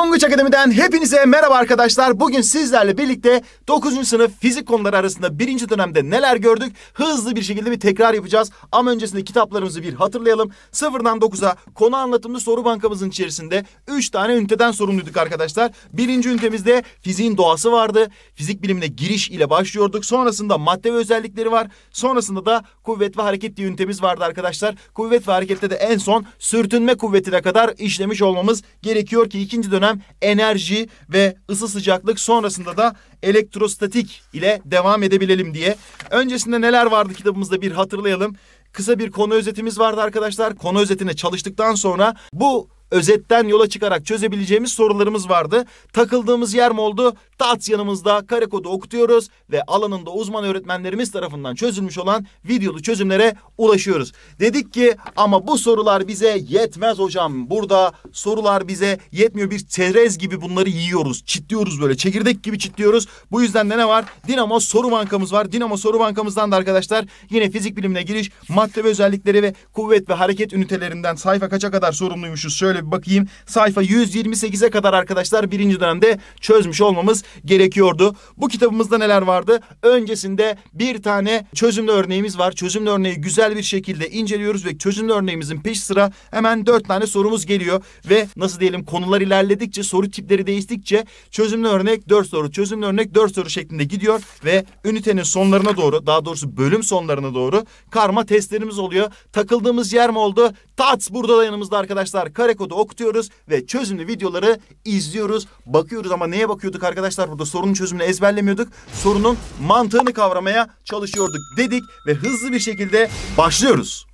Songuç Akademi'den hepinize merhaba arkadaşlar. Bugün sizlerle birlikte 9. sınıf fizik konuları arasında 1. dönemde neler gördük? Hızlı bir şekilde bir tekrar yapacağız. Ama öncesinde kitaplarımızı bir hatırlayalım. 0'dan 9'a konu anlatımlı soru bankamızın içerisinde 3 tane üniteden sorumluyduk arkadaşlar. 1. ünitemizde fiziğin doğası vardı. Fizik bilimine giriş ile başlıyorduk. Sonrasında madde ve özellikleri var. Sonrasında da kuvvet ve hareket diye ünitemiz vardı arkadaşlar. Kuvvet ve harekette de en son sürtünme kuvvetine kadar işlemiş olmamız gerekiyor ki ikinci dönem dönem enerji ve ısı sıcaklık sonrasında da elektrostatik ile devam edebilelim diye. Öncesinde neler vardı kitabımızda bir hatırlayalım. Kısa bir konu özetimiz vardı arkadaşlar. Konu özetine çalıştıktan sonra bu özetten yola çıkarak çözebileceğimiz sorularımız vardı. Takıldığımız yer mi oldu? TATS yanımızda kare kodu okutuyoruz ve alanında uzman öğretmenlerimiz tarafından çözülmüş olan videolu çözümlere ulaşıyoruz. Dedik ki ama bu sorular bize yetmez hocam. Burada sorular bize yetmiyor. Bir çerez gibi bunları yiyoruz. Çitliyoruz böyle. Çekirdek gibi çitliyoruz. Bu yüzden de ne var? Dinamo soru bankamız var. Dinamo soru bankamızdan da arkadaşlar yine fizik bilimine giriş, madde ve özellikleri ve kuvvet ve hareket ünitelerinden sayfa kaça kadar sorumluymuşuz? Şöyle bir bakayım. Sayfa 128'e kadar arkadaşlar birinci dönemde çözmüş olmamız gerekiyordu. Bu kitabımızda neler vardı? Öncesinde bir tane çözümlü örneğimiz var. Çözümlü örneği güzel bir şekilde inceliyoruz ve çözümlü örneğimizin peş sıra hemen dört tane sorumuz geliyor. Ve nasıl diyelim konular ilerledikçe soru tipleri değiştikçe çözümlü örnek dört soru, çözümlü örnek dört soru şeklinde gidiyor. Ve ünitenin sonlarına doğru daha doğrusu bölüm sonlarına doğru karma testlerimiz oluyor. Takıldığımız yer mi oldu? Tats burada da yanımızda arkadaşlar. Kare kodu okutuyoruz ve çözümlü videoları izliyoruz. Bakıyoruz ama neye bakıyorduk arkadaşlar? arkadaşlar burada sorunun çözümünü ezberlemiyorduk. Sorunun mantığını kavramaya çalışıyorduk dedik ve hızlı bir şekilde başlıyoruz.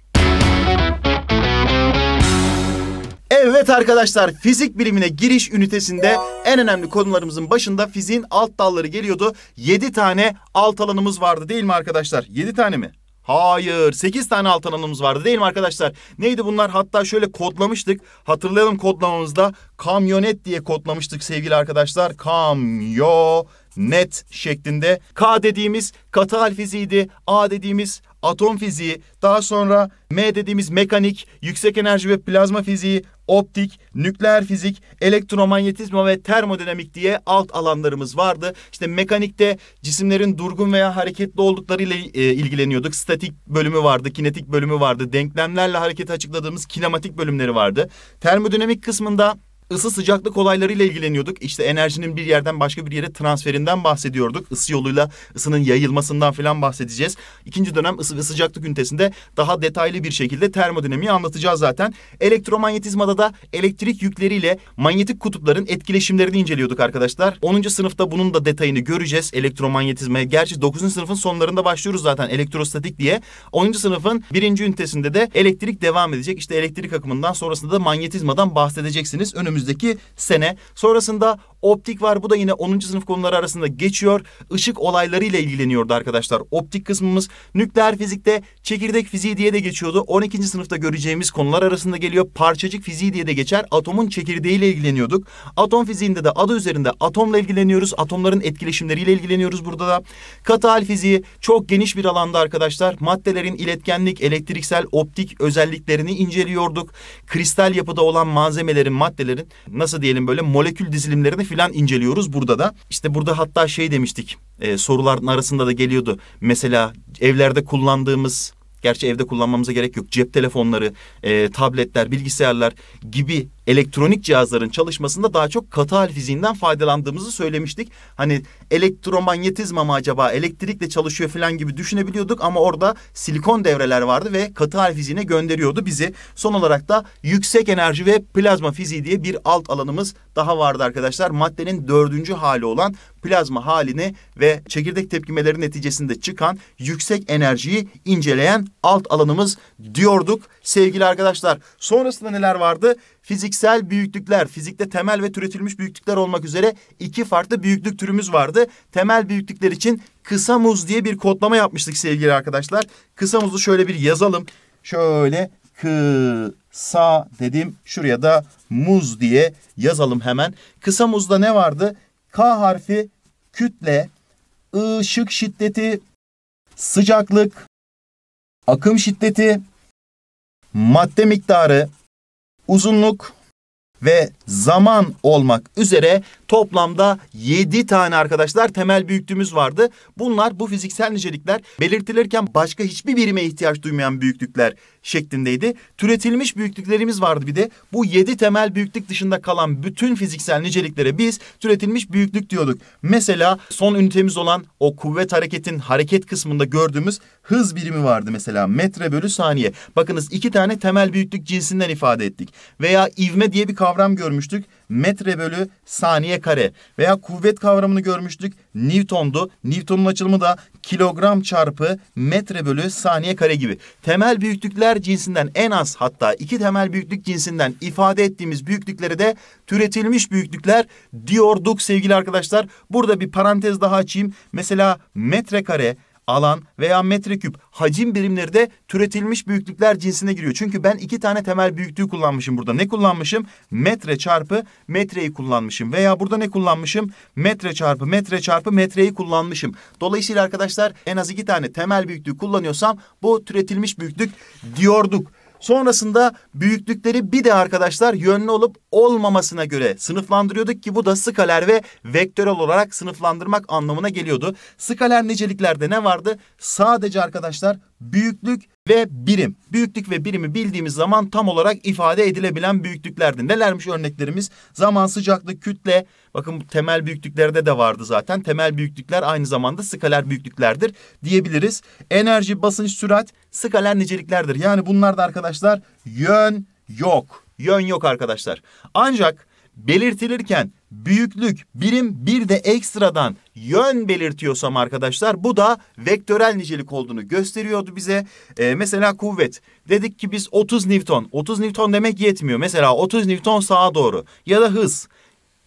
Evet arkadaşlar fizik bilimine giriş ünitesinde en önemli konularımızın başında fiziğin alt dalları geliyordu. 7 tane alt alanımız vardı değil mi arkadaşlar? 7 tane mi? Hayır. 8 tane alt alanımız vardı değil mi arkadaşlar? Neydi bunlar? Hatta şöyle kodlamıştık. Hatırlayalım kodlamamızda. Kamyonet diye kodlamıştık sevgili arkadaşlar. Kamyonet şeklinde. K dediğimiz katı fiziydi. A dediğimiz atom fiziği. Daha sonra M dediğimiz mekanik, yüksek enerji ve plazma fiziği optik, nükleer fizik, elektromanyetizma ve termodinamik diye alt alanlarımız vardı. İşte mekanikte cisimlerin durgun veya hareketli oldukları ile ilgileniyorduk. Statik bölümü vardı, kinetik bölümü vardı. Denklemlerle hareketi açıkladığımız kinematik bölümleri vardı. Termodinamik kısmında ısı sıcaklık olaylarıyla ilgileniyorduk. İşte enerjinin bir yerden başka bir yere transferinden bahsediyorduk. Isı yoluyla ısının yayılmasından falan bahsedeceğiz. İkinci dönem ısı ve sıcaklık ünitesinde daha detaylı bir şekilde termodinamiği anlatacağız zaten. Elektromanyetizmada da elektrik yükleriyle manyetik kutupların etkileşimlerini inceliyorduk arkadaşlar. 10. sınıfta bunun da detayını göreceğiz elektromanyetizmaya. Gerçi 9. sınıfın sonlarında başlıyoruz zaten elektrostatik diye. 10. sınıfın 1. ünitesinde de elektrik devam edecek. İşte elektrik akımından sonrasında da manyetizmadan bahsedeceksiniz. Önümüzde önümüzdeki sene. Sonrasında optik var. Bu da yine 10. sınıf konuları arasında geçiyor. Işık olaylarıyla ilgileniyordu arkadaşlar. Optik kısmımız nükleer fizikte çekirdek fiziği diye de geçiyordu. 12. sınıfta göreceğimiz konular arasında geliyor. Parçacık fiziği diye de geçer. Atomun çekirdeğiyle ilgileniyorduk. Atom fiziğinde de adı üzerinde atomla ilgileniyoruz. Atomların etkileşimleriyle ilgileniyoruz burada da. Katı hal fiziği çok geniş bir alanda arkadaşlar. Maddelerin iletkenlik, elektriksel, optik özelliklerini inceliyorduk. Kristal yapıda olan malzemelerin, maddelerin nasıl diyelim böyle molekül dizilimlerini filan inceliyoruz burada da. İşte burada hatta şey demiştik e, soruların arasında da geliyordu. Mesela evlerde kullandığımız Gerçi evde kullanmamıza gerek yok. Cep telefonları, e, tabletler, bilgisayarlar gibi elektronik cihazların çalışmasında daha çok katı hal fiziğinden faydalandığımızı söylemiştik. Hani elektromanyetizma mı acaba elektrikle çalışıyor falan gibi düşünebiliyorduk ama orada silikon devreler vardı ve katı hal fiziğine gönderiyordu bizi. Son olarak da yüksek enerji ve plazma fiziği diye bir alt alanımız daha vardı arkadaşlar. Maddenin dördüncü hali olan plazma halini ve çekirdek tepkimeleri neticesinde çıkan yüksek enerjiyi inceleyen alt alanımız diyorduk sevgili arkadaşlar. Sonrasında neler vardı? Fiziksel büyüklükler, fizikte temel ve türetilmiş büyüklükler olmak üzere iki farklı büyüklük türümüz vardı. Temel büyüklükler için kısa muz diye bir kodlama yapmıştık sevgili arkadaşlar. Kısa muzu şöyle bir yazalım. Şöyle kısa dedim. Şuraya da muz diye yazalım hemen. Kısa muzda ne vardı? K harfi kütle, ışık şiddeti, sıcaklık, akım şiddeti, madde miktarı, uzunluk ve zaman olmak üzere Toplamda yedi tane arkadaşlar temel büyüklüğümüz vardı. Bunlar bu fiziksel nicelikler belirtilirken başka hiçbir birime ihtiyaç duymayan büyüklükler şeklindeydi. Türetilmiş büyüklüklerimiz vardı bir de. Bu yedi temel büyüklük dışında kalan bütün fiziksel niceliklere biz türetilmiş büyüklük diyorduk. Mesela son ünitemiz olan o kuvvet hareketin hareket kısmında gördüğümüz hız birimi vardı mesela metre bölü saniye. Bakınız iki tane temel büyüklük cinsinden ifade ettik. Veya ivme diye bir kavram görmüştük metre bölü saniye kare veya kuvvet kavramını görmüştük. Newton'du. Newton'un açılımı da kilogram çarpı metre bölü saniye kare gibi. Temel büyüklükler cinsinden en az hatta iki temel büyüklük cinsinden ifade ettiğimiz büyüklükleri de türetilmiş büyüklükler diyorduk sevgili arkadaşlar. Burada bir parantez daha açayım. Mesela metre kare alan veya metreküp hacim birimleri de türetilmiş büyüklükler cinsine giriyor. Çünkü ben iki tane temel büyüklüğü kullanmışım burada. Ne kullanmışım? Metre çarpı metreyi kullanmışım. Veya burada ne kullanmışım? Metre çarpı metre çarpı metreyi kullanmışım. Dolayısıyla arkadaşlar en az iki tane temel büyüklüğü kullanıyorsam bu türetilmiş büyüklük diyorduk. Sonrasında büyüklükleri bir de arkadaşlar yönlü olup olmamasına göre sınıflandırıyorduk ki bu da skaler ve vektörel olarak sınıflandırmak anlamına geliyordu. Skaler niceliklerde ne vardı? Sadece arkadaşlar büyüklük ve birim. Büyüklük ve birimi bildiğimiz zaman tam olarak ifade edilebilen büyüklüklerdi. Nelermiş örneklerimiz? Zaman, sıcaklık, kütle. Bakın temel büyüklüklerde de vardı zaten. Temel büyüklükler aynı zamanda skaler büyüklüklerdir diyebiliriz. Enerji, basınç, sürat skaler niceliklerdir. Yani bunlar da arkadaşlar yön yok. Yön yok arkadaşlar. Ancak belirtilirken büyüklük, birim bir de ekstradan yön belirtiyorsam arkadaşlar bu da vektörel nicelik olduğunu gösteriyordu bize. Ee, mesela kuvvet dedik ki biz 30 Newton. 30 Newton demek yetmiyor. Mesela 30 Newton sağa doğru ya da hız.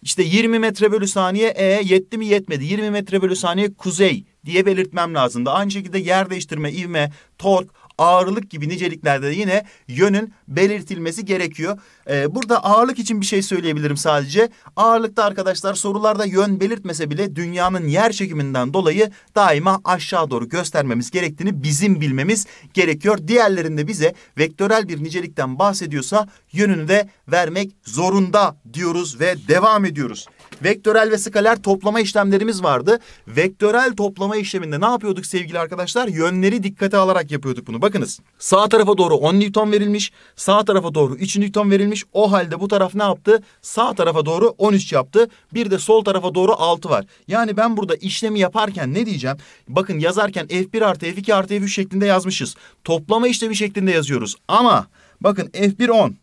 işte 20 metre bölü saniye e yetti mi yetmedi. 20 metre bölü saniye kuzey diye belirtmem lazım da. Aynı şekilde yer değiştirme, ivme, tork ağırlık gibi niceliklerde yine yönün belirtilmesi gerekiyor. Ee, burada ağırlık için bir şey söyleyebilirim sadece. Ağırlıkta arkadaşlar sorularda yön belirtmese bile dünyanın yer çekiminden dolayı daima aşağı doğru göstermemiz gerektiğini bizim bilmemiz gerekiyor. Diğerlerinde bize vektörel bir nicelikten bahsediyorsa yönünü de vermek zorunda diyoruz ve devam ediyoruz. Vektörel ve skaler toplama işlemlerimiz vardı. Vektörel toplama işleminde ne yapıyorduk sevgili arkadaşlar? Yönleri dikkate alarak yapıyorduk bunu. Bakın Bakınız sağ tarafa doğru 10 Newton verilmiş. Sağ tarafa doğru 3 Newton verilmiş. O halde bu taraf ne yaptı? Sağ tarafa doğru 13 yaptı. Bir de sol tarafa doğru 6 var. Yani ben burada işlemi yaparken ne diyeceğim? Bakın yazarken F1 artı F2 artı F3 şeklinde yazmışız. Toplama işlemi şeklinde yazıyoruz. Ama bakın F1 10,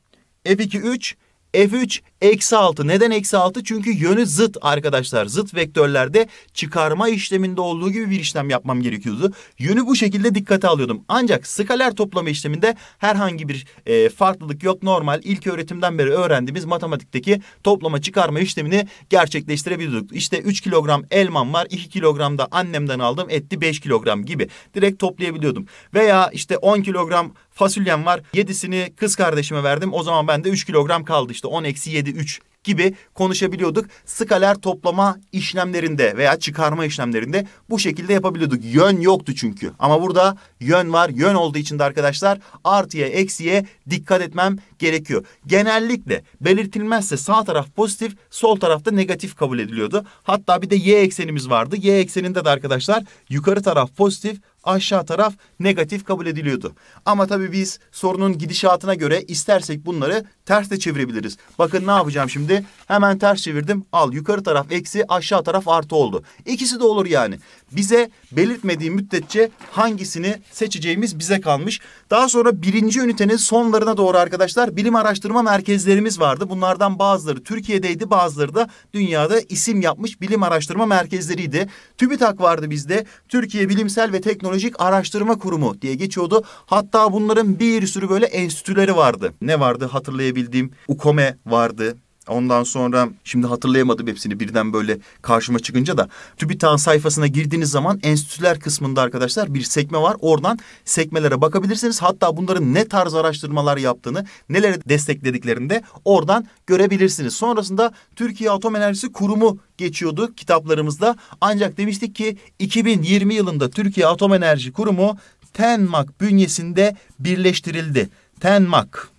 F2 3, F3 Eksi 6. Neden eksi 6? Çünkü yönü zıt arkadaşlar. Zıt vektörlerde çıkarma işleminde olduğu gibi bir işlem yapmam gerekiyordu. Yönü bu şekilde dikkate alıyordum. Ancak skaler toplama işleminde herhangi bir e, farklılık yok. Normal ilk öğretimden beri öğrendiğimiz matematikteki toplama çıkarma işlemini gerçekleştirebiliyorduk. İşte 3 kilogram elmam var. 2 kilogram da annemden aldım. Etti 5 kilogram gibi. Direkt toplayabiliyordum. Veya işte 10 kilogram fasulyem var. 7'sini kız kardeşime verdim. O zaman bende 3 kilogram kaldı. İşte 10 eksi 7 7, 3 gibi konuşabiliyorduk. Skaler toplama işlemlerinde veya çıkarma işlemlerinde bu şekilde yapabiliyorduk. Yön yoktu çünkü. Ama burada yön var. Yön olduğu için de arkadaşlar artıya eksiye dikkat etmem gerekiyor. Genellikle belirtilmezse sağ taraf pozitif, sol tarafta negatif kabul ediliyordu. Hatta bir de y eksenimiz vardı. Y ekseninde de arkadaşlar yukarı taraf pozitif, aşağı taraf negatif kabul ediliyordu. Ama tabii biz sorunun gidişatına göre istersek bunları ters de çevirebiliriz. Bakın ne yapacağım şimdi? Hemen ters çevirdim. Al yukarı taraf eksi aşağı taraf artı oldu. İkisi de olur yani. Bize belirtmediği müddetçe hangisini seçeceğimiz bize kalmış. Daha sonra birinci ünitenin sonlarına doğru arkadaşlar bilim araştırma merkezlerimiz vardı. Bunlardan bazıları Türkiye'deydi bazıları da dünyada isim yapmış bilim araştırma merkezleriydi. TÜBİTAK vardı bizde. Türkiye Bilimsel ve Teknolojik Araştırma Kurumu diye geçiyordu. Hatta bunların bir sürü böyle enstitüleri vardı. Ne vardı hatırlayabildiğim? UKOME vardı. Ondan sonra şimdi hatırlayamadım hepsini birden böyle karşıma çıkınca da TÜBİTAK'ın sayfasına girdiğiniz zaman enstitüler kısmında arkadaşlar bir sekme var. Oradan sekmelere bakabilirsiniz. Hatta bunların ne tarz araştırmalar yaptığını, neleri desteklediklerini de oradan görebilirsiniz. Sonrasında Türkiye Atom Enerjisi Kurumu geçiyordu kitaplarımızda. Ancak demiştik ki 2020 yılında Türkiye Atom Enerji Kurumu TENMAK bünyesinde birleştirildi. TENMAK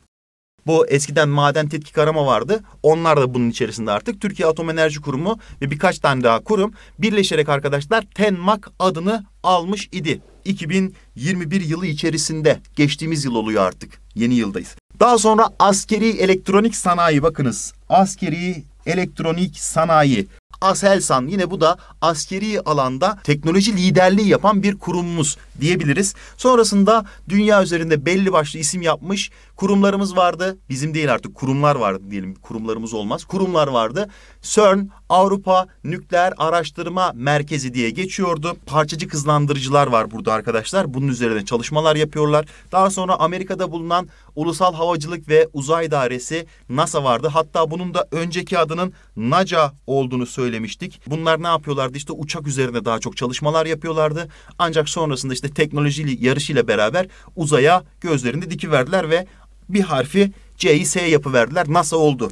bu eskiden maden tetkik arama vardı. Onlar da bunun içerisinde artık. Türkiye Atom Enerji Kurumu ve birkaç tane daha kurum birleşerek arkadaşlar TENMAK adını almış idi. 2021 yılı içerisinde geçtiğimiz yıl oluyor artık. Yeni yıldayız. Daha sonra askeri elektronik sanayi bakınız. Askeri elektronik sanayi. Aselsan yine bu da askeri alanda teknoloji liderliği yapan bir kurumumuz diyebiliriz. Sonrasında dünya üzerinde belli başlı isim yapmış kurumlarımız vardı. Bizim değil artık kurumlar vardı diyelim. Kurumlarımız olmaz. Kurumlar vardı. CERN Avrupa Nükleer Araştırma Merkezi diye geçiyordu. Parçacık hızlandırıcılar var burada arkadaşlar. Bunun üzerine çalışmalar yapıyorlar. Daha sonra Amerika'da bulunan Ulusal Havacılık ve Uzay Dairesi NASA vardı. Hatta bunun da önceki adının NACA olduğunu söylüyor söylemiştik. Bunlar ne yapıyorlardı? İşte uçak üzerine daha çok çalışmalar yapıyorlardı. Ancak sonrasında işte teknoloji yarışıyla beraber uzaya gözlerini dikiverdiler ve bir harfi C'yi S yapıverdiler. NASA oldu.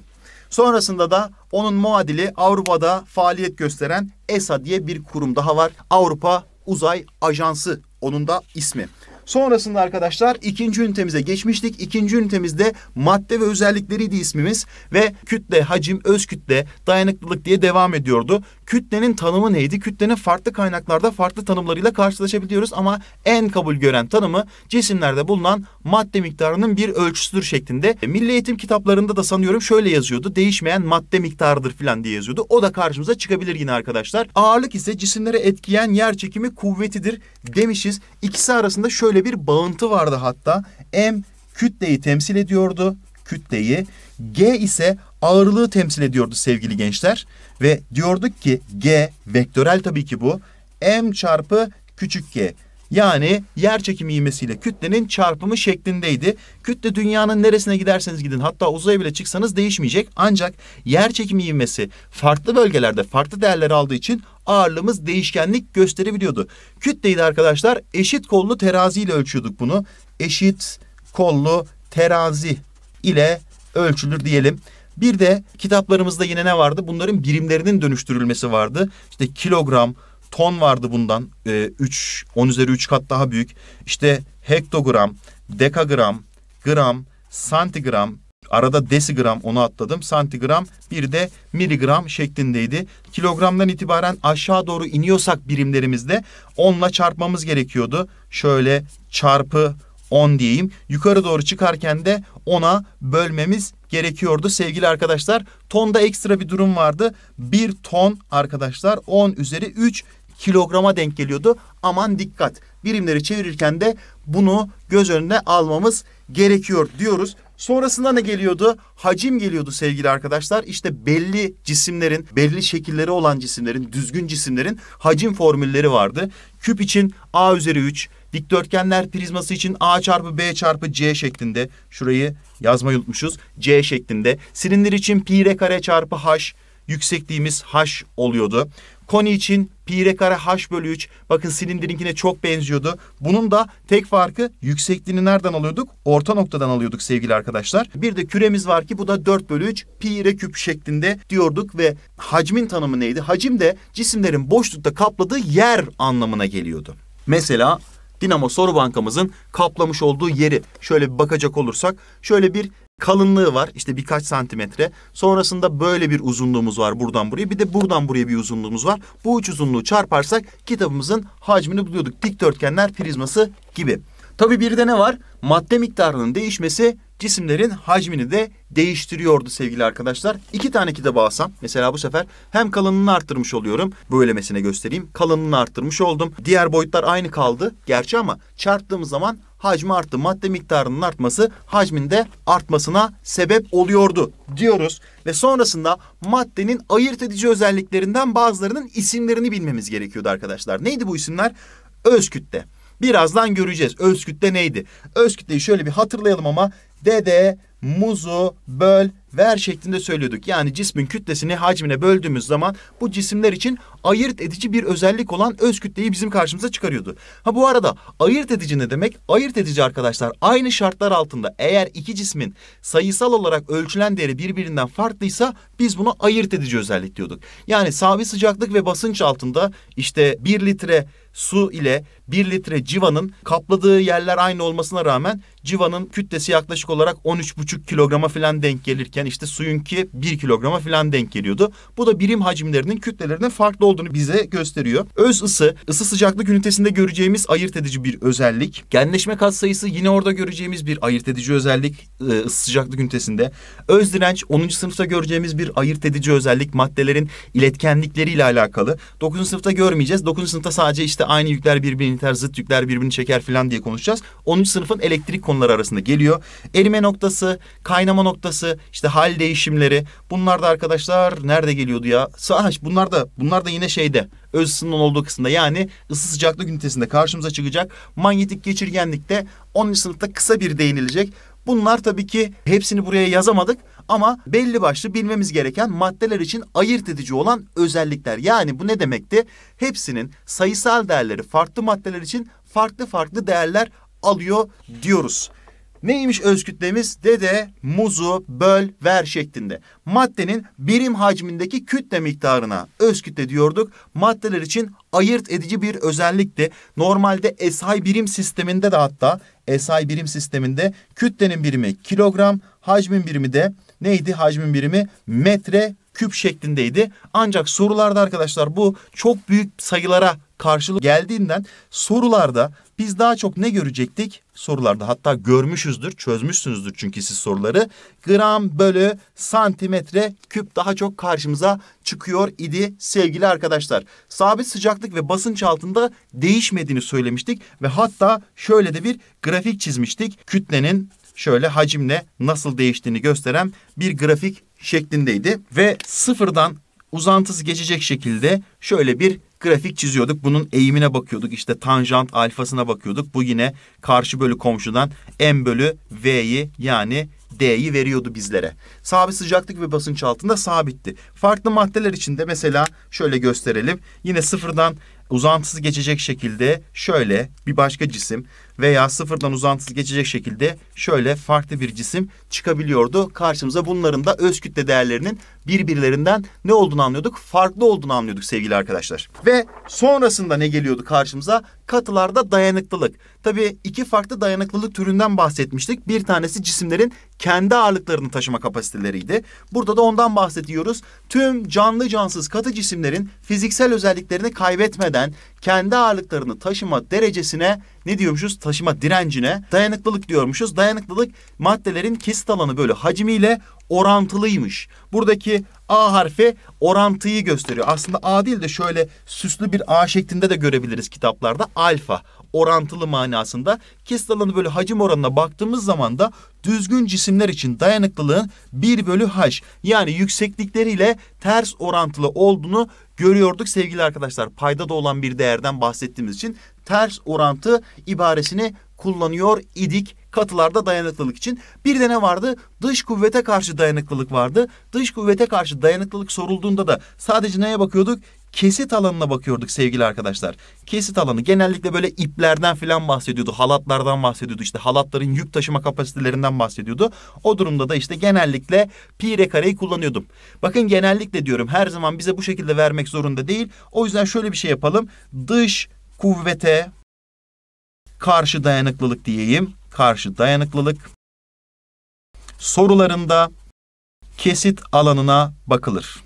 Sonrasında da onun muadili Avrupa'da faaliyet gösteren ESA diye bir kurum daha var. Avrupa Uzay Ajansı onun da ismi. Sonrasında arkadaşlar ikinci ünitemize geçmiştik. İkinci ünitemizde madde ve özellikleriydi ismimiz ve kütle, hacim, öz kütle, dayanıklılık diye devam ediyordu kütlenin tanımı neydi? Kütlenin farklı kaynaklarda farklı tanımlarıyla karşılaşabiliyoruz ama en kabul gören tanımı cisimlerde bulunan madde miktarının bir ölçüsüdür şeklinde. E, milli eğitim kitaplarında da sanıyorum şöyle yazıyordu. Değişmeyen madde miktarıdır falan diye yazıyordu. O da karşımıza çıkabilir yine arkadaşlar. Ağırlık ise cisimlere etkileyen yer çekimi kuvvetidir demişiz. İkisi arasında şöyle bir bağıntı vardı hatta. M kütleyi temsil ediyordu kütleyi. G ise ağırlığı temsil ediyordu sevgili gençler. Ve diyorduk ki G vektörel tabii ki bu. M çarpı küçük G. Yani yer çekimi ivmesiyle kütlenin çarpımı şeklindeydi. Kütle dünyanın neresine giderseniz gidin hatta uzaya bile çıksanız değişmeyecek. Ancak yer çekimi ivmesi farklı bölgelerde farklı değerler aldığı için ağırlığımız değişkenlik gösterebiliyordu. Kütleydi arkadaşlar eşit kollu terazi ile ölçüyorduk bunu. Eşit kollu terazi ile ölçülür diyelim. Bir de kitaplarımızda yine ne vardı? Bunların birimlerinin dönüştürülmesi vardı. İşte kilogram, ton vardı bundan. 3, e, 10 üzeri 3 kat daha büyük. İşte hektogram, dekagram, gram, santigram, arada desigram onu atladım. Santigram bir de miligram şeklindeydi. Kilogramdan itibaren aşağı doğru iniyorsak birimlerimizde onla çarpmamız gerekiyordu. Şöyle çarpı 10 diyeyim. Yukarı doğru çıkarken de 10'a bölmemiz gerekiyordu sevgili arkadaşlar. Tonda ekstra bir durum vardı. 1 ton arkadaşlar 10 üzeri 3 kilograma denk geliyordu. Aman dikkat. Birimleri çevirirken de bunu göz önüne almamız gerekiyor diyoruz. Sonrasında ne geliyordu? Hacim geliyordu sevgili arkadaşlar. İşte belli cisimlerin, belli şekilleri olan cisimlerin, düzgün cisimlerin hacim formülleri vardı. Küp için A üzeri 3, Dikdörtgenler prizması için A çarpı B çarpı C şeklinde. Şurayı yazmayı unutmuşuz. C şeklinde. Silindir için pi r kare çarpı h yüksekliğimiz h oluyordu. Koni için pi r kare h bölü 3 bakın silindirinkine çok benziyordu. Bunun da tek farkı yüksekliğini nereden alıyorduk? Orta noktadan alıyorduk sevgili arkadaşlar. Bir de küremiz var ki bu da 4 bölü 3 pi r küp şeklinde diyorduk ve hacmin tanımı neydi? Hacim de cisimlerin boşlukta kapladığı yer anlamına geliyordu. Mesela Dinamo Soru Bankamızın kaplamış olduğu yeri şöyle bir bakacak olursak şöyle bir kalınlığı var işte birkaç santimetre. Sonrasında böyle bir uzunluğumuz var buradan buraya bir de buradan buraya bir uzunluğumuz var. Bu üç uzunluğu çarparsak kitabımızın hacmini buluyorduk. Dikdörtgenler prizması gibi. Tabi bir de ne var? Madde miktarının değişmesi cisimlerin hacmini de değiştiriyordu sevgili arkadaşlar. İki tane kitabı alsam mesela bu sefer hem kalınlığını arttırmış oluyorum. Böylemesine göstereyim. Kalınlığını arttırmış oldum. Diğer boyutlar aynı kaldı. Gerçi ama çarptığımız zaman hacmi arttı. Madde miktarının artması hacminde artmasına sebep oluyordu diyoruz. Ve sonrasında maddenin ayırt edici özelliklerinden bazılarının isimlerini bilmemiz gerekiyordu arkadaşlar. Neydi bu isimler? Öz kütle. Birazdan göreceğiz. Öz kütle neydi? Öz kütleyi şöyle bir hatırlayalım ama DD muzu böl ver şeklinde söylüyorduk. Yani cismin kütlesini hacmine böldüğümüz zaman bu cisimler için ayırt edici bir özellik olan öz kütleyi bizim karşımıza çıkarıyordu. Ha bu arada ayırt edici ne demek? Ayırt edici arkadaşlar aynı şartlar altında eğer iki cismin sayısal olarak ölçülen değeri birbirinden farklıysa biz buna ayırt edici özellik diyorduk. Yani sabit sıcaklık ve basınç altında işte 1 litre su ile 1 litre civanın kapladığı yerler aynı olmasına rağmen civanın kütlesi yaklaşık olarak 13,5 kilograma falan denk gelirken işte suyunki 1 kilograma falan denk geliyordu. Bu da birim hacimlerinin kütlelerinin farklı olduğunu bize gösteriyor. Öz ısı, ısı sıcaklık ünitesinde göreceğimiz ayırt edici bir özellik. Genleşme kat sayısı yine orada göreceğimiz bir ayırt edici özellik e, ısı sıcaklık ünitesinde. Öz direnç 10. sınıfta göreceğimiz bir ayırt edici özellik maddelerin iletkenlikleriyle alakalı. 9. sınıfta görmeyeceğiz. 9. sınıfta sadece işte aynı yükler birbirini üniter zıt yükler birbirini çeker falan diye konuşacağız. 10. sınıfın elektrik konuları arasında geliyor. Erime noktası, kaynama noktası, işte hal değişimleri. Bunlar da arkadaşlar nerede geliyordu ya? Sahaş bunlar da bunlar da yine şeyde öz ısının olduğu kısımda yani ısı sıcaklık ünitesinde karşımıza çıkacak. Manyetik geçirgenlikte 10. sınıfta kısa bir değinilecek. Bunlar tabii ki hepsini buraya yazamadık ama belli başlı bilmemiz gereken maddeler için ayırt edici olan özellikler. Yani bu ne demekti? Hepsinin sayısal değerleri farklı maddeler için farklı farklı değerler alıyor diyoruz. Neymiş öz kütlemiz? Dede, muzu, böl, ver şeklinde. Maddenin birim hacmindeki kütle miktarına öz kütle diyorduk. Maddeler için ayırt edici bir özellikti. Normalde SI birim sisteminde de hatta SI birim sisteminde kütlenin birimi kilogram, hacmin birimi de neydi hacmin birimi? Metre küp şeklindeydi. Ancak sorularda arkadaşlar bu çok büyük sayılara karşılık geldiğinden sorularda biz daha çok ne görecektik? Sorularda hatta görmüşüzdür, çözmüşsünüzdür çünkü siz soruları. Gram bölü santimetre küp daha çok karşımıza çıkıyor idi sevgili arkadaşlar. Sabit sıcaklık ve basınç altında değişmediğini söylemiştik ve hatta şöyle de bir grafik çizmiştik. Kütlenin şöyle hacimle nasıl değiştiğini gösteren bir grafik şeklindeydi. Ve sıfırdan uzantısı geçecek şekilde şöyle bir grafik çiziyorduk. Bunun eğimine bakıyorduk. İşte tanjant alfasına bakıyorduk. Bu yine karşı bölü komşudan m bölü v'yi yani D'yi veriyordu bizlere. Sabit sıcaklık ve basınç altında sabitti. Farklı maddeler için de mesela şöyle gösterelim. Yine sıfırdan uzantısız geçecek şekilde şöyle bir başka cisim veya sıfırdan uzantısı geçecek şekilde şöyle farklı bir cisim çıkabiliyordu. Karşımıza bunların da öz kütle değerlerinin birbirlerinden ne olduğunu anlıyorduk? Farklı olduğunu anlıyorduk sevgili arkadaşlar. Ve sonrasında ne geliyordu karşımıza? Katılarda dayanıklılık. Tabii iki farklı dayanıklılık türünden bahsetmiştik. Bir tanesi cisimlerin kendi ağırlıklarını taşıma kapasiteleriydi. Burada da ondan bahsediyoruz. Tüm canlı cansız katı cisimlerin fiziksel özelliklerini kaybetmeden kendi ağırlıklarını taşıma derecesine ne diyormuşuz? Taşıma direncine dayanıklılık diyormuşuz. Dayanıklılık maddelerin kesit alanı böyle hacmiyle orantılıymış. Buradaki A harfi orantıyı gösteriyor. Aslında A değil de şöyle süslü bir A şeklinde de görebiliriz kitaplarda. Alfa orantılı manasında. Kesit böyle hacim oranına baktığımız zaman da düzgün cisimler için dayanıklılığın 1 bölü h yani yükseklikleriyle ters orantılı olduğunu görüyorduk sevgili arkadaşlar. Payda da olan bir değerden bahsettiğimiz için ters orantı ibaresini kullanıyor idik katılarda dayanıklılık için. Bir de ne vardı? Dış kuvvete karşı dayanıklılık vardı. Dış kuvvete karşı dayanıklılık sorulduğunda da sadece neye bakıyorduk? kesit alanına bakıyorduk sevgili arkadaşlar. Kesit alanı genellikle böyle iplerden filan bahsediyordu. Halatlardan bahsediyordu. İşte halatların yük taşıma kapasitelerinden bahsediyordu. O durumda da işte genellikle pi r kareyi kullanıyordum. Bakın genellikle diyorum her zaman bize bu şekilde vermek zorunda değil. O yüzden şöyle bir şey yapalım. Dış kuvvete karşı dayanıklılık diyeyim. Karşı dayanıklılık sorularında kesit alanına bakılır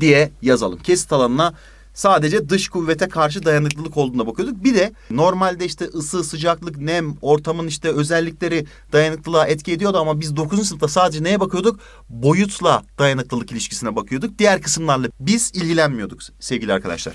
diye yazalım. Kesit alanına sadece dış kuvvete karşı dayanıklılık olduğuna bakıyorduk. Bir de normalde işte ısı, sıcaklık, nem, ortamın işte özellikleri dayanıklılığa etki ediyordu ama biz 9. sınıfta sadece neye bakıyorduk? Boyutla dayanıklılık ilişkisine bakıyorduk. Diğer kısımlarla biz ilgilenmiyorduk sevgili arkadaşlar.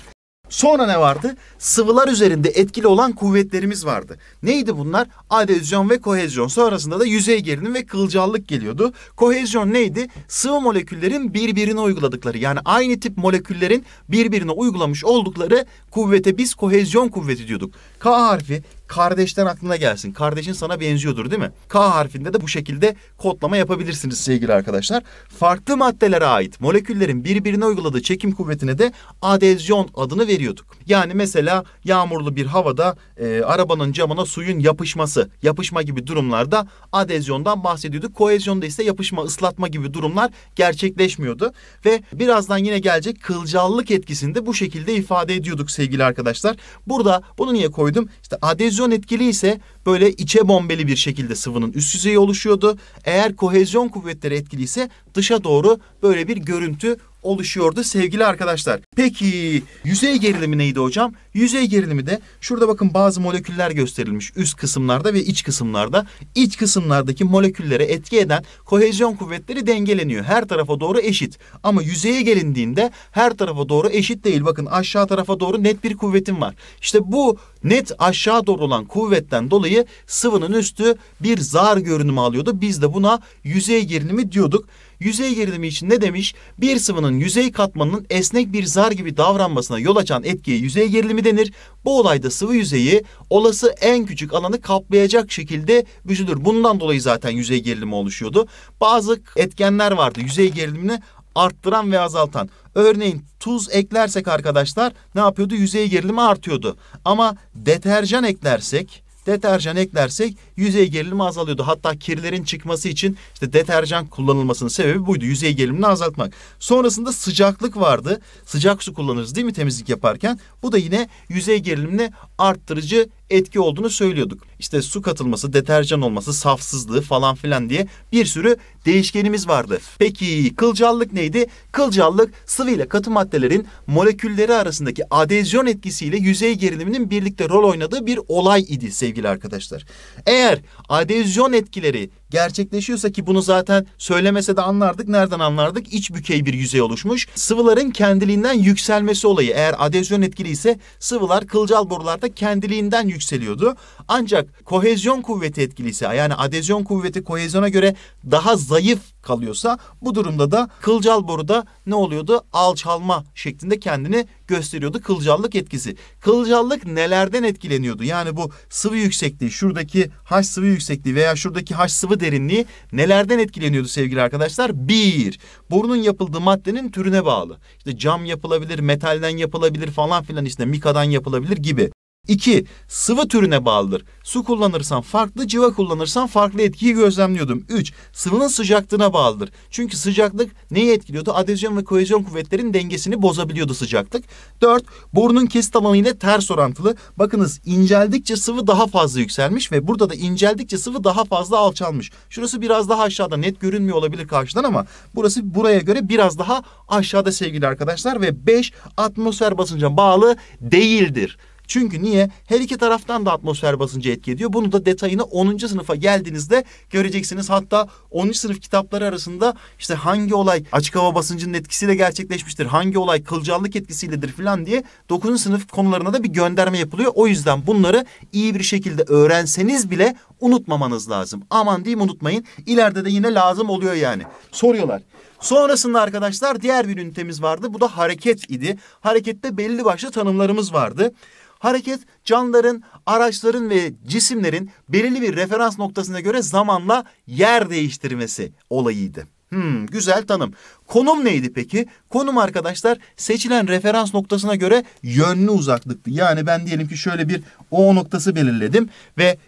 Sonra ne vardı? Sıvılar üzerinde etkili olan kuvvetlerimiz vardı. Neydi bunlar? Adezyon ve kohezyon. Sonrasında da yüzey gerilim ve kılcallık geliyordu. Kohezyon neydi? Sıvı moleküllerin birbirine uyguladıkları yani aynı tip moleküllerin birbirine uygulamış oldukları kuvvete biz kohezyon kuvveti diyorduk. K harfi kardeşten aklına gelsin. Kardeşin sana benziyordur değil mi? K harfinde de bu şekilde kodlama yapabilirsiniz sevgili arkadaşlar. Farklı maddelere ait moleküllerin birbirine uyguladığı çekim kuvvetine de adezyon adını veriyorduk. Yani mesela yağmurlu bir havada e, arabanın camına suyun yapışması, yapışma gibi durumlarda adezyondan bahsediyorduk. Koezyonda ise yapışma, ıslatma gibi durumlar gerçekleşmiyordu. Ve birazdan yine gelecek kılcallık etkisini de bu şekilde ifade ediyorduk sevgili arkadaşlar. Burada bunu niye koydum? İşte adezyon kohezyon etkili ise böyle içe bombeli bir şekilde sıvının üst yüzeyi oluşuyordu. Eğer kohezyon kuvvetleri etkili ise dışa doğru böyle bir görüntü oluşuyordu sevgili arkadaşlar. Peki yüzey gerilimi neydi hocam? Yüzey gerilimi de şurada bakın bazı moleküller gösterilmiş üst kısımlarda ve iç kısımlarda. İç kısımlardaki moleküllere etki eden kohezyon kuvvetleri dengeleniyor. Her tarafa doğru eşit. Ama yüzeye gelindiğinde her tarafa doğru eşit değil. Bakın aşağı tarafa doğru net bir kuvvetim var. İşte bu net aşağı doğru olan kuvvetten dolayı sıvının üstü bir zar görünümü alıyordu. Biz de buna yüzey gerilimi diyorduk. Yüzey gerilimi için ne demiş? Bir sıvının yüzey katmanının esnek bir zar gibi davranmasına yol açan etkiye yüzey gerilimi denir. Bu olayda sıvı yüzeyi olası en küçük alanı kaplayacak şekilde büzülür. Bundan dolayı zaten yüzey gerilimi oluşuyordu. Bazı etkenler vardı yüzey gerilimini arttıran ve azaltan. Örneğin tuz eklersek arkadaşlar ne yapıyordu? Yüzey gerilimi artıyordu. Ama deterjan eklersek, deterjan eklersek yüzey gerilimi azalıyordu. Hatta kirlerin çıkması için işte deterjan kullanılmasının sebebi buydu. Yüzey gerilimini azaltmak. Sonrasında sıcaklık vardı. Sıcak su kullanırız değil mi temizlik yaparken? Bu da yine yüzey gerilimini arttırıcı etki olduğunu söylüyorduk. İşte su katılması, deterjan olması, safsızlığı falan filan diye bir sürü değişkenimiz vardı. Peki kılcallık neydi? Kılcallık sıvı ile katı maddelerin molekülleri arasındaki adezyon etkisiyle yüzey geriliminin birlikte rol oynadığı bir olay idi sevgili arkadaşlar. Eğer etkiler, adezyon etkileri gerçekleşiyorsa ki bunu zaten söylemese de anlardık. Nereden anlardık? İç bükey bir yüzey oluşmuş. Sıvıların kendiliğinden yükselmesi olayı. Eğer adezyon etkili ise sıvılar kılcal borularda kendiliğinden yükseliyordu. Ancak kohezyon kuvveti etkiliyse yani adezyon kuvveti kohezyona göre daha zayıf kalıyorsa bu durumda da kılcal boruda ne oluyordu? Alçalma şeklinde kendini gösteriyordu kılcallık etkisi. Kılcallık nelerden etkileniyordu? Yani bu sıvı yüksekliği şuradaki H sıvı yüksekliği veya şuradaki H sıvı derinliği nelerden etkileniyordu sevgili arkadaşlar? Bir, borunun yapıldığı maddenin türüne bağlı. İşte cam yapılabilir, metalden yapılabilir falan filan işte mikadan yapılabilir gibi. 2. Sıvı türüne bağlıdır. Su kullanırsan farklı, cıva kullanırsan farklı etkiyi gözlemliyordum. 3. Sıvının sıcaklığına bağlıdır. Çünkü sıcaklık neyi etkiliyordu? Adezyon ve kohezyon kuvvetlerin dengesini bozabiliyordu sıcaklık. 4. Borunun kesit alanı ile ters orantılı. Bakınız inceldikçe sıvı daha fazla yükselmiş ve burada da inceldikçe sıvı daha fazla alçalmış. Şurası biraz daha aşağıda net görünmüyor olabilir karşıdan ama burası buraya göre biraz daha aşağıda sevgili arkadaşlar ve 5 atmosfer basınca bağlı değildir. Çünkü niye? Her iki taraftan da atmosfer basıncı etki ediyor. Bunu da detayını 10. sınıfa geldiğinizde göreceksiniz. Hatta 10. sınıf kitapları arasında işte hangi olay açık hava basıncının etkisiyle gerçekleşmiştir, hangi olay kılcallık etkisiyledir falan diye 9. sınıf konularına da bir gönderme yapılıyor. O yüzden bunları iyi bir şekilde öğrenseniz bile unutmamanız lazım. Aman diyeyim unutmayın. İleride de yine lazım oluyor yani. Soruyorlar. Sonrasında arkadaşlar diğer bir ünitemiz vardı. Bu da hareket idi. Harekette belli başlı tanımlarımız vardı. Hareket canlıların, araçların ve cisimlerin belirli bir referans noktasına göre zamanla yer değiştirmesi olayıydı. Hmm, güzel tanım. Konum neydi peki? Konum arkadaşlar seçilen referans noktasına göre yönlü uzaklıktı. Yani ben diyelim ki şöyle bir O noktası belirledim ve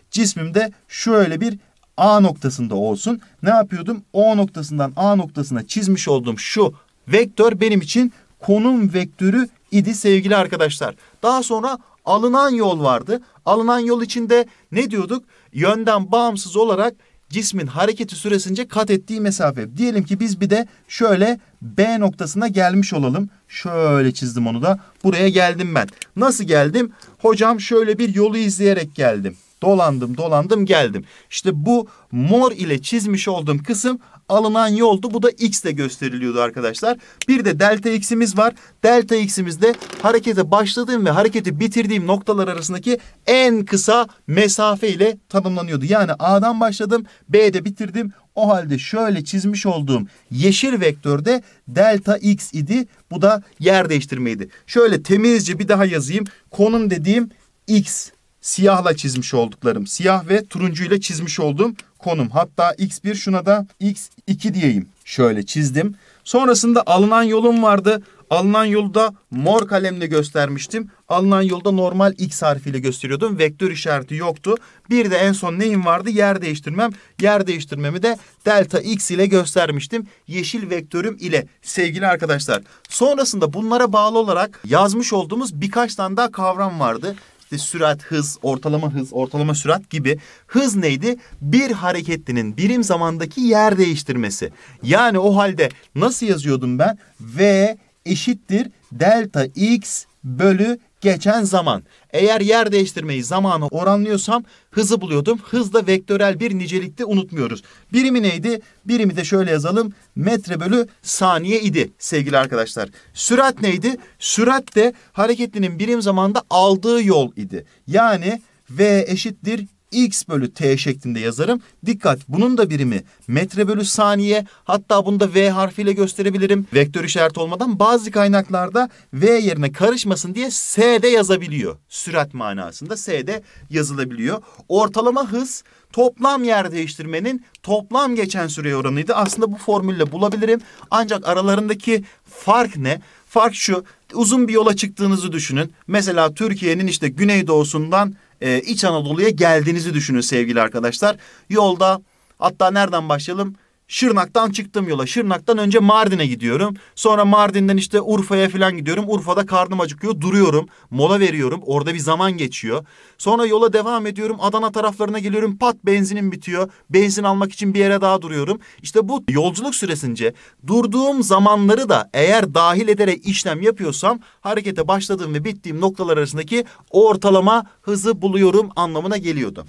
de şöyle bir A noktasında olsun. Ne yapıyordum? O noktasından A noktasına çizmiş olduğum şu vektör benim için konum vektörü idi sevgili arkadaşlar. Daha sonra alınan yol vardı. Alınan yol içinde ne diyorduk? Yönden bağımsız olarak cismin hareketi süresince kat ettiği mesafe. Diyelim ki biz bir de şöyle B noktasına gelmiş olalım. Şöyle çizdim onu da. Buraya geldim ben. Nasıl geldim? Hocam şöyle bir yolu izleyerek geldim. Dolandım dolandım geldim. İşte bu mor ile çizmiş olduğum kısım alınan yoldu. Bu da x de gösteriliyordu arkadaşlar. Bir de delta x'imiz var. Delta x'imiz de harekete başladığım ve hareketi bitirdiğim noktalar arasındaki en kısa mesafe ile tanımlanıyordu. Yani A'dan başladım, B'de bitirdim. O halde şöyle çizmiş olduğum yeşil vektörde delta x idi. Bu da yer değiştirmeydi. Şöyle temizce bir daha yazayım. Konum dediğim x siyahla çizmiş olduklarım. Siyah ve turuncuyla çizmiş olduğum konum. Hatta x1 şuna da x2 diyeyim. Şöyle çizdim. Sonrasında alınan yolum vardı. Alınan yolu da mor kalemle göstermiştim. Alınan yolda normal x harfiyle gösteriyordum. Vektör işareti yoktu. Bir de en son neyim vardı? Yer değiştirmem. Yer değiştirmemi de delta x ile göstermiştim. Yeşil vektörüm ile sevgili arkadaşlar. Sonrasında bunlara bağlı olarak yazmış olduğumuz birkaç tane daha kavram vardı işte sürat, hız, ortalama hız, ortalama sürat gibi hız neydi? Bir hareketlinin birim zamandaki yer değiştirmesi. Yani o halde nasıl yazıyordum ben? V eşittir delta x bölü geçen zaman. Eğer yer değiştirmeyi zamanı oranlıyorsam hızı buluyordum. Hız da vektörel bir nicelikti unutmuyoruz. Birimi neydi? Birimi de şöyle yazalım. Metre bölü saniye idi sevgili arkadaşlar. Sürat neydi? Sürat de hareketlinin birim zamanda aldığı yol idi. Yani V eşittir x bölü t şeklinde yazarım. Dikkat bunun da birimi metre bölü saniye hatta bunu da v harfiyle gösterebilirim. Vektör işareti olmadan bazı kaynaklarda v yerine karışmasın diye s de yazabiliyor. Sürat manasında s de yazılabiliyor. Ortalama hız toplam yer değiştirmenin toplam geçen süre oranıydı. Aslında bu formülle bulabilirim. Ancak aralarındaki fark ne? Fark şu uzun bir yola çıktığınızı düşünün. Mesela Türkiye'nin işte güneydoğusundan e, İç Anadolu'ya geldiğinizi düşünün sevgili arkadaşlar. Yolda hatta nereden başlayalım? Şırnak'tan çıktım yola. Şırnak'tan önce Mardin'e gidiyorum. Sonra Mardin'den işte Urfa'ya falan gidiyorum. Urfa'da karnım acıkıyor. Duruyorum. Mola veriyorum. Orada bir zaman geçiyor. Sonra yola devam ediyorum. Adana taraflarına geliyorum. Pat benzinim bitiyor. Benzin almak için bir yere daha duruyorum. İşte bu yolculuk süresince durduğum zamanları da eğer dahil ederek işlem yapıyorsam harekete başladığım ve bittiğim noktalar arasındaki ortalama hızı buluyorum anlamına geliyordu.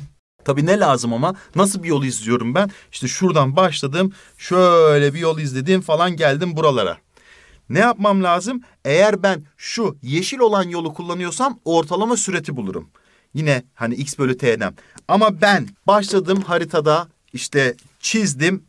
Tabii ne lazım ama nasıl bir yol izliyorum ben? İşte şuradan başladım, şöyle bir yol izledim falan geldim buralara. Ne yapmam lazım? Eğer ben şu yeşil olan yolu kullanıyorsam ortalama süreti bulurum. Yine hani x bölü t'den. Ama ben başladım haritada işte çizdim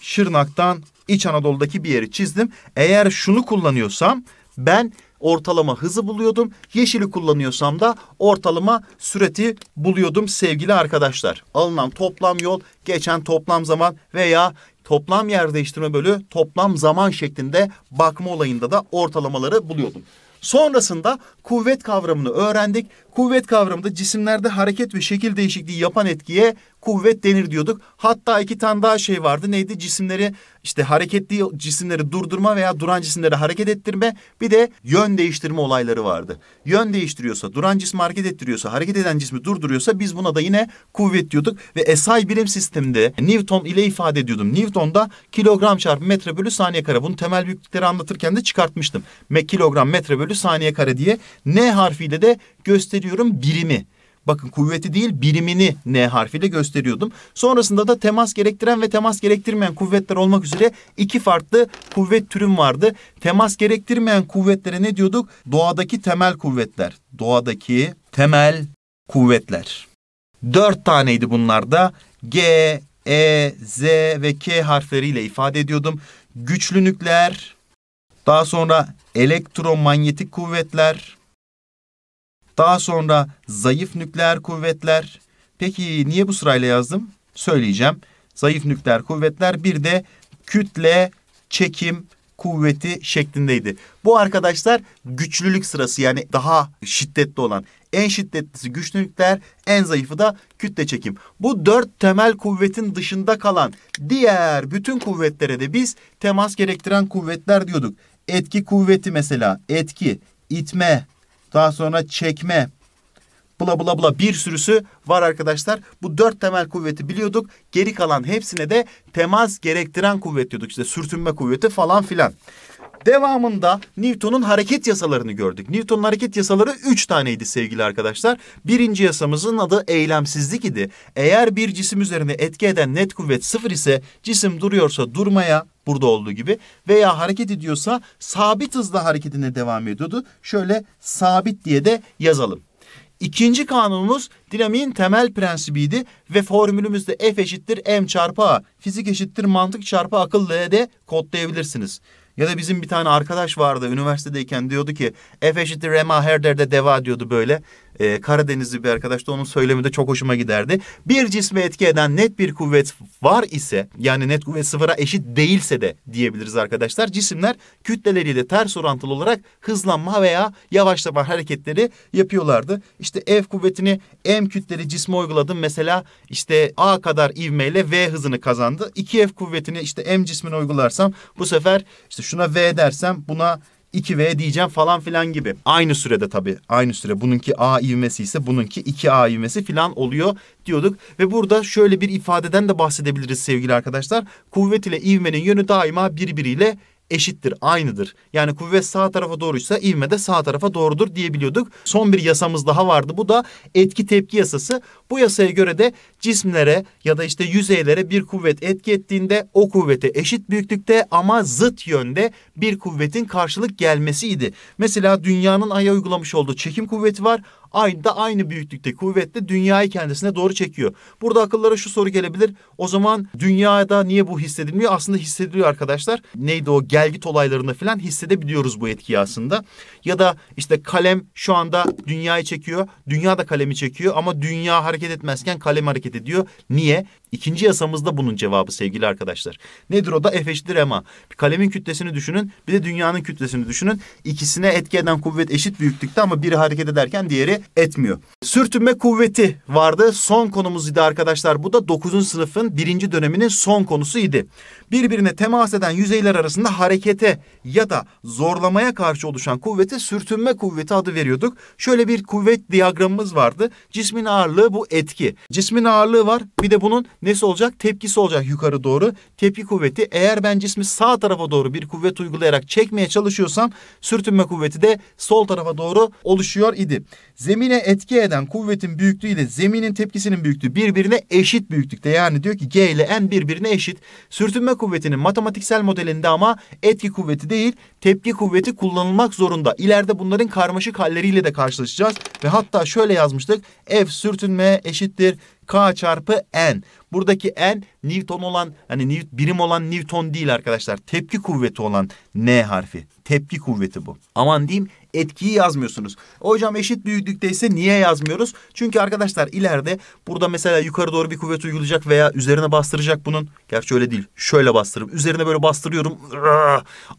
Şırnak'tan İç Anadolu'daki bir yeri çizdim. Eğer şunu kullanıyorsam ben ortalama hızı buluyordum. Yeşili kullanıyorsam da ortalama süreti buluyordum sevgili arkadaşlar. Alınan toplam yol, geçen toplam zaman veya toplam yer değiştirme bölü toplam zaman şeklinde bakma olayında da ortalamaları buluyordum. Sonrasında kuvvet kavramını öğrendik. Kuvvet kavramında cisimlerde hareket ve şekil değişikliği yapan etkiye kuvvet denir diyorduk. Hatta iki tane daha şey vardı. Neydi? Cisimleri işte hareketli cisimleri durdurma veya duran cisimleri hareket ettirme. Bir de yön değiştirme olayları vardı. Yön değiştiriyorsa, duran cismi hareket ettiriyorsa, hareket eden cismi durduruyorsa biz buna da yine kuvvet diyorduk. Ve SI birim sisteminde Newton ile ifade ediyordum. Newton da kilogram çarpı metre bölü saniye kare. Bunu temel büyüklükleri anlatırken de çıkartmıştım. Me kilogram metre bölü saniye kare diye N harfiyle de gösteriyorum birimi. Bakın kuvveti değil birimini N harfiyle gösteriyordum. Sonrasında da temas gerektiren ve temas gerektirmeyen kuvvetler olmak üzere iki farklı kuvvet türüm vardı. Temas gerektirmeyen kuvvetlere ne diyorduk? Doğadaki temel kuvvetler. Doğadaki temel kuvvetler. Dört taneydi bunlar da. G, E, Z ve K harfleriyle ifade ediyordum. Güçlü nükleer, daha sonra elektromanyetik kuvvetler, daha sonra zayıf nükleer kuvvetler. Peki niye bu sırayla yazdım? Söyleyeceğim. Zayıf nükleer kuvvetler bir de kütle çekim kuvveti şeklindeydi. Bu arkadaşlar güçlülük sırası yani daha şiddetli olan. En şiddetlisi güçlülükler, en zayıfı da kütle çekim. Bu dört temel kuvvetin dışında kalan diğer bütün kuvvetlere de biz temas gerektiren kuvvetler diyorduk. Etki kuvveti mesela etki, itme, daha sonra çekme, bla bla bla bir sürüsü var arkadaşlar. Bu dört temel kuvveti biliyorduk. Geri kalan hepsine de temas gerektiren kuvvet diyorduk. İşte sürtünme kuvveti falan filan. Devamında Newton'un hareket yasalarını gördük. Newton'un hareket yasaları üç taneydi sevgili arkadaşlar. Birinci yasamızın adı eylemsizlik idi. Eğer bir cisim üzerine etki eden net kuvvet sıfır ise cisim duruyorsa durmaya burada olduğu gibi veya hareket ediyorsa sabit hızla hareketine devam ediyordu. Şöyle sabit diye de yazalım. İkinci kanunumuz dinamiğin temel prensibiydi ve formülümüzde F eşittir M çarpı A. Fizik eşittir mantık çarpı akıl de kodlayabilirsiniz. Ya da bizim bir tane arkadaş vardı üniversitedeyken diyordu ki F eşittir rema her derde deva diyordu böyle e, Karadenizli bir arkadaş da onun söylemi de çok hoşuma giderdi. Bir cisme etki eden net bir kuvvet var ise yani net kuvvet sıfıra eşit değilse de diyebiliriz arkadaşlar. Cisimler kütleleriyle ters orantılı olarak hızlanma veya yavaşlama hareketleri yapıyorlardı. İşte F kuvvetini M kütleli cisme uyguladım. Mesela işte A kadar ivmeyle V hızını kazandı. 2F kuvvetini işte M cismine uygularsam bu sefer işte şuna V dersem buna 2V diyeceğim falan filan gibi. Aynı sürede tabii aynı süre bununki A ivmesi ise bununki 2A ivmesi filan oluyor diyorduk. Ve burada şöyle bir ifadeden de bahsedebiliriz sevgili arkadaşlar. Kuvvet ile ivmenin yönü daima birbiriyle eşittir, aynıdır. Yani kuvvet sağ tarafa doğruysa ivme de sağ tarafa doğrudur diyebiliyorduk. Son bir yasamız daha vardı. Bu da etki tepki yasası. Bu yasaya göre de cisimlere ya da işte yüzeylere bir kuvvet etki ettiğinde o kuvvete eşit büyüklükte ama zıt yönde bir kuvvetin karşılık gelmesiydi. Mesela dünyanın aya uygulamış olduğu çekim kuvveti var Aynı da aynı büyüklükte kuvvetle dünyayı kendisine doğru çekiyor. Burada akıllara şu soru gelebilir. O zaman dünyada niye bu hissedilmiyor? Aslında hissediliyor arkadaşlar. Neydi o gelgit olaylarında falan hissedebiliyoruz bu etkiyi aslında. Ya da işte kalem şu anda dünyayı çekiyor. Dünya da kalemi çekiyor ama dünya hareket etmezken kalem hareket ediyor. Niye? İkinci yasamızda bunun cevabı sevgili arkadaşlar. Nedir o da F eşittir ma. Bir kalemin kütlesini düşünün bir de dünyanın kütlesini düşünün. İkisine etki eden kuvvet eşit büyüklükte ama biri hareket ederken diğeri etmiyor. Sürtünme kuvveti vardı. Son konumuz idi arkadaşlar. Bu da 9. sınıfın 1. döneminin son konusu idi. Birbirine temas eden yüzeyler arasında harekete ya da zorlamaya karşı oluşan kuvveti sürtünme kuvveti adı veriyorduk. Şöyle bir kuvvet diyagramımız vardı. Cismin ağırlığı bu etki. Cismin ağırlığı var. Bir de bunun nesi olacak? Tepkisi olacak yukarı doğru. Tepki kuvveti. Eğer ben cismi sağ tarafa doğru bir kuvvet uygulayarak çekmeye çalışıyorsam sürtünme kuvveti de sol tarafa doğru oluşuyor idi. Z zemine etki eden kuvvetin büyüklüğü ile zeminin tepkisinin büyüklüğü birbirine eşit büyüklükte. Yani diyor ki G ile M birbirine eşit. Sürtünme kuvvetinin matematiksel modelinde ama etki kuvveti değil tepki kuvveti kullanılmak zorunda. İleride bunların karmaşık halleriyle de karşılaşacağız. Ve hatta şöyle yazmıştık. F sürtünme eşittir K çarpı N. Buradaki N Newton olan hani birim olan Newton değil arkadaşlar. Tepki kuvveti olan N harfi. Tepki kuvveti bu. Aman diyeyim etkiyi yazmıyorsunuz. Hocam eşit büyüklükte ise niye yazmıyoruz? Çünkü arkadaşlar ileride burada mesela yukarı doğru bir kuvvet uygulayacak veya üzerine bastıracak bunun. Gerçi öyle değil. Şöyle bastırırım. Üzerine böyle bastırıyorum.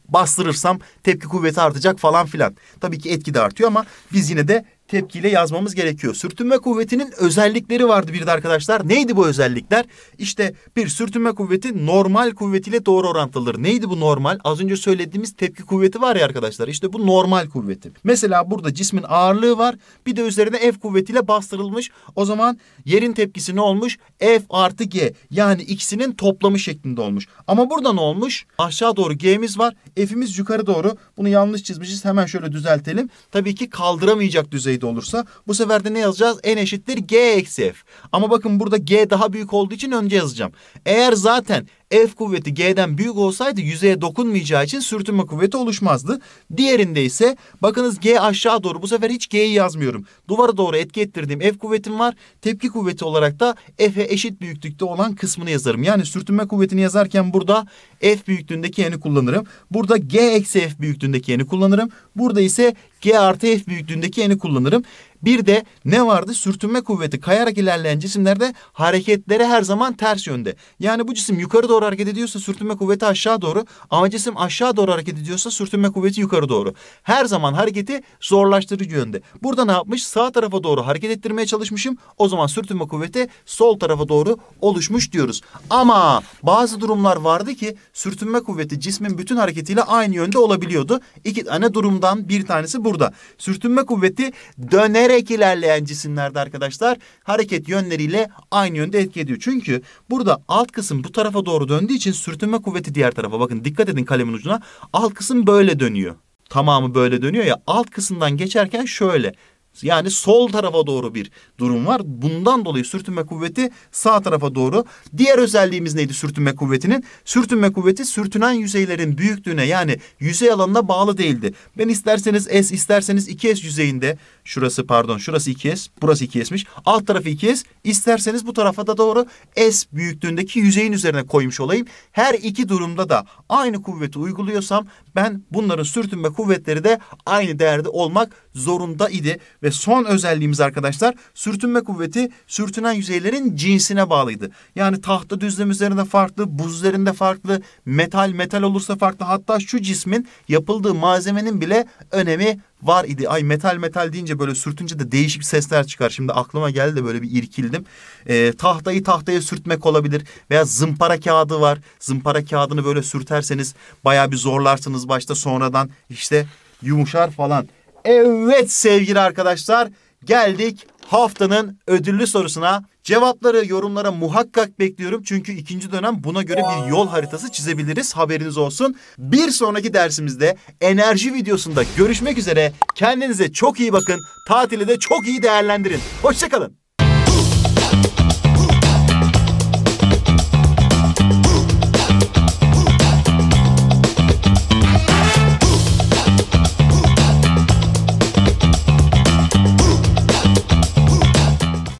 Bastırırsam tepki kuvveti artacak falan filan. Tabii ki etki de artıyor ama biz yine de tepkiyle yazmamız gerekiyor. Sürtünme kuvvetinin özellikleri vardı bir de arkadaşlar. Neydi bu özellikler? İşte bir sürtünme kuvveti normal kuvvetiyle doğru orantılıdır. Neydi bu normal? Az önce söylediğimiz tepki kuvveti var ya arkadaşlar. İşte bu normal kuvveti. Mesela burada cismin ağırlığı var. Bir de üzerine F kuvvetiyle bastırılmış. O zaman yerin tepkisi ne olmuş? F artı G. Yani ikisinin toplamı şeklinde olmuş. Ama burada ne olmuş? Aşağı doğru G'miz var. F'imiz yukarı doğru. Bunu yanlış çizmişiz. Hemen şöyle düzeltelim. Tabii ki kaldıramayacak düzey eşit olursa bu sefer de ne yazacağız? N eşittir G eksi F. Ama bakın burada G daha büyük olduğu için önce yazacağım. Eğer zaten F kuvveti G'den büyük olsaydı yüzeye dokunmayacağı için sürtünme kuvveti oluşmazdı. Diğerinde ise bakınız G aşağı doğru bu sefer hiç G'yi yazmıyorum. Duvara doğru etki ettirdiğim F kuvvetim var. Tepki kuvveti olarak da F'e eşit büyüklükte olan kısmını yazarım. Yani sürtünme kuvvetini yazarken burada F büyüklüğündeki yeni kullanırım. Burada G eksi F büyüklüğündeki yeni kullanırım. Burada ise G artı F büyüklüğündeki yeni kullanırım. Bir de ne vardı? Sürtünme kuvveti kayarak ilerleyen cisimlerde hareketleri her zaman ters yönde. Yani bu cisim yukarı doğru hareket ediyorsa sürtünme kuvveti aşağı doğru ama cisim aşağı doğru hareket ediyorsa sürtünme kuvveti yukarı doğru. Her zaman hareketi zorlaştırıcı yönde. Burada ne yapmış? Sağ tarafa doğru hareket ettirmeye çalışmışım. O zaman sürtünme kuvveti sol tarafa doğru oluşmuş diyoruz. Ama bazı durumlar vardı ki sürtünme kuvveti cismin bütün hareketiyle aynı yönde olabiliyordu. İki tane durumdan bir tanesi burada. Sürtünme kuvveti döne giderek ilerleyen cisimlerde arkadaşlar hareket yönleriyle aynı yönde etki ediyor. Çünkü burada alt kısım bu tarafa doğru döndüğü için sürtünme kuvveti diğer tarafa. Bakın dikkat edin kalemin ucuna. Alt kısım böyle dönüyor. Tamamı böyle dönüyor ya alt kısımdan geçerken şöyle yani sol tarafa doğru bir durum var. Bundan dolayı sürtünme kuvveti sağ tarafa doğru. Diğer özelliğimiz neydi sürtünme kuvvetinin? Sürtünme kuvveti sürtünen yüzeylerin büyüklüğüne yani yüzey alanına bağlı değildi. Ben isterseniz S isterseniz 2S yüzeyinde şurası pardon şurası 2S burası 2S'miş. Alt tarafı 2S isterseniz bu tarafa da doğru S büyüklüğündeki yüzeyin üzerine koymuş olayım. Her iki durumda da aynı kuvveti uyguluyorsam ben bunların sürtünme kuvvetleri de aynı değerde olmak zorunda idi. Ve son özelliğimiz arkadaşlar sürtünme kuvveti sürtünen yüzeylerin cinsine bağlıydı. Yani tahta düzlem üzerinde farklı, buz üzerinde farklı, metal metal olursa farklı. Hatta şu cismin yapıldığı malzemenin bile önemi var idi. Ay metal metal deyince böyle sürtünce de değişik sesler çıkar. Şimdi aklıma geldi de böyle bir irkildim. Ee, tahtayı tahtaya sürtmek olabilir veya zımpara kağıdı var. Zımpara kağıdını böyle sürterseniz baya bir zorlarsınız başta sonradan işte yumuşar falan. Evet sevgili arkadaşlar geldik haftanın ödüllü sorusuna. Cevapları, yorumlara muhakkak bekliyorum. Çünkü ikinci dönem buna göre bir yol haritası çizebiliriz. Haberiniz olsun. Bir sonraki dersimizde enerji videosunda görüşmek üzere. Kendinize çok iyi bakın. Tatili de çok iyi değerlendirin. Hoşçakalın.